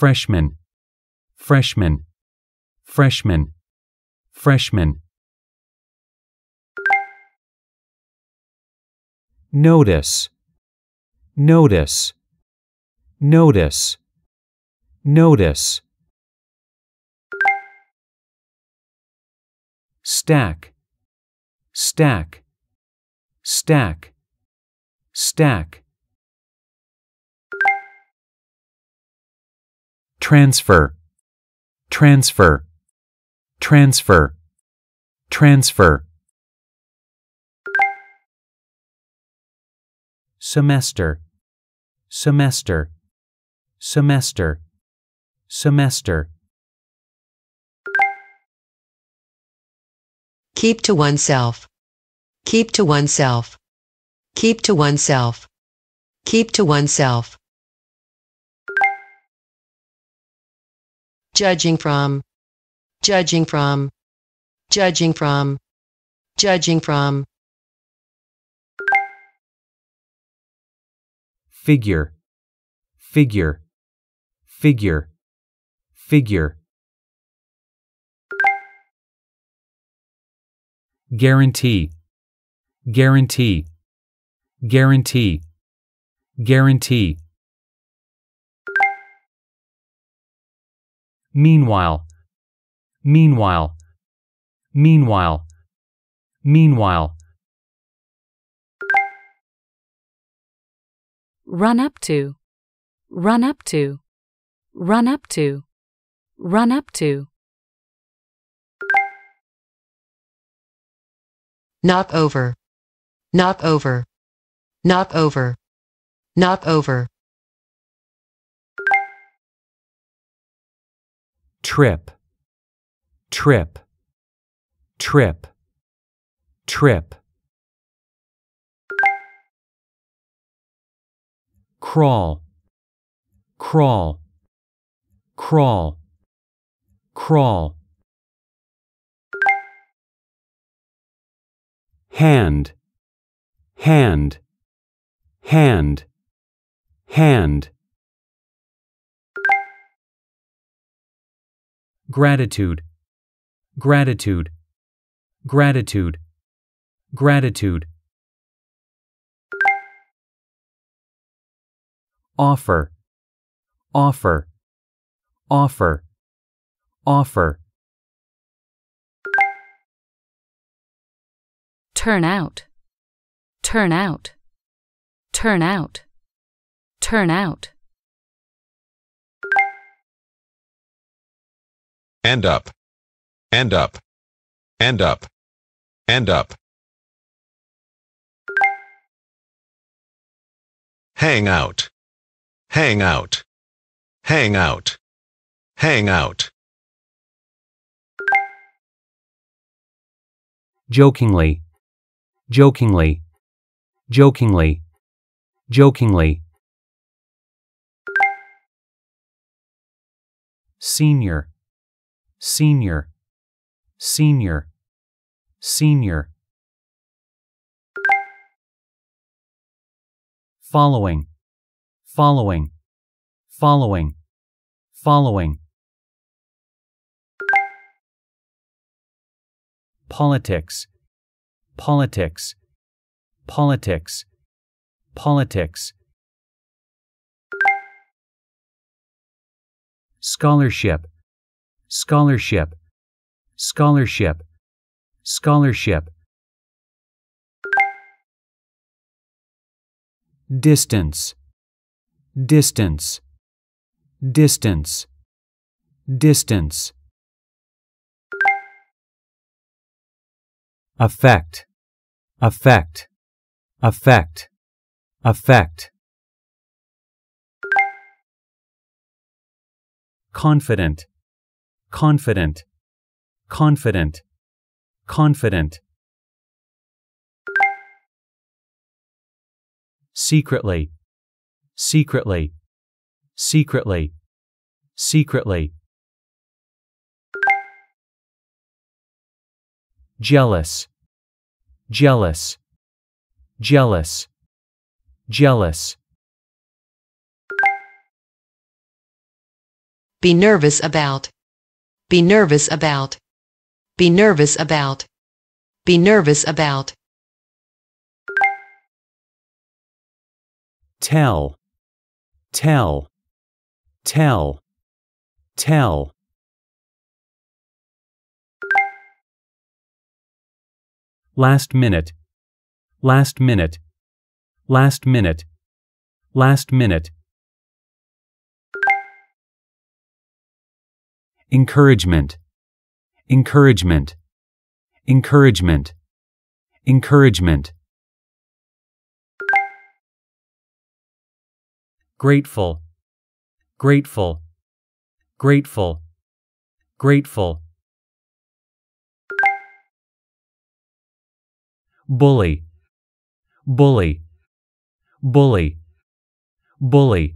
freshman, freshman, freshman, freshman. Notice, notice, notice, notice. Stack, stack, stack, stack. transfer, transfer, transfer, transfer. Semester, semester, semester, semester. Keep to oneself. Keep to oneself. Keep to oneself. Keep to oneself. judging from judging from judging from judging from figure figure figure figure guarantee guarantee guarantee guarantee Meanwhile. Meanwhile. Meanwhile. Meanwhile. Run up to. Run up to. Run up to. Run up to. Knock over. knock over. knock over. knock over. trip, trip, trip, trip. Crawl, crawl, crawl, crawl. Hand, hand, hand, hand. Gratitude. Gratitude. Gratitude. Gratitude. Offer. Offer. Offer. Offer. Turn out. Turn out. Turn out. Turn out. and up, and up, and up, and up. Hang out, hang out, hang out, hang out. Jokingly, jokingly, jokingly, jokingly. Senior senior, senior, senior. Following, following, following, following. Politics, politics, politics, politics. Scholarship, scholarship, scholarship, scholarship. Distance, distance, distance, distance. Effect, effect, effect, effect. Confident, confident, confident, confident. Secretly, secretly, secretly, secretly. Jealous, jealous, jealous, jealous. Be nervous about be nervous about. Be nervous about. Be nervous about. Tell. Tell. Tell. Tell. Last minute. Last minute. Last minute. Last minute. encouragement, encouragement, encouragement, encouragement. Grateful, grateful, grateful, grateful. Bully, bully, bully, bully.